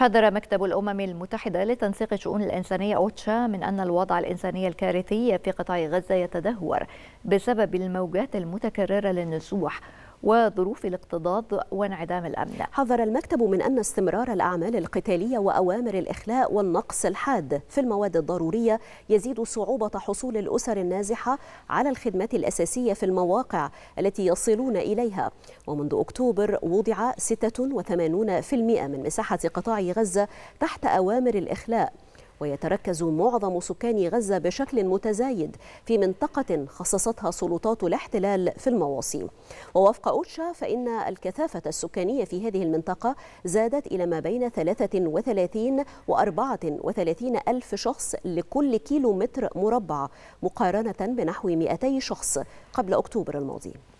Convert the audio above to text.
حذر مكتب الأمم المتحدة لتنسيق الشؤون الإنسانية أوتشا من أن الوضع الإنساني الكارثي في قطاع غزة يتدهور بسبب الموجات المتكررة للنزوح وظروف الاقتضاض وانعدام الأمن حذر المكتب من أن استمرار الأعمال القتالية وأوامر الإخلاء والنقص الحاد في المواد الضرورية يزيد صعوبة حصول الأسر النازحة على الخدمات الأساسية في المواقع التي يصلون إليها ومنذ أكتوبر وضع 86% من مساحة قطاع غزة تحت أوامر الإخلاء ويتركز معظم سكان غزة بشكل متزايد في منطقة خصصتها سلطات الاحتلال في المواصي ووفق أوتشا فإن الكثافة السكانية في هذه المنطقة زادت إلى ما بين 33 و 34 ألف شخص لكل كيلو متر مربع مقارنة بنحو 200 شخص قبل أكتوبر الماضي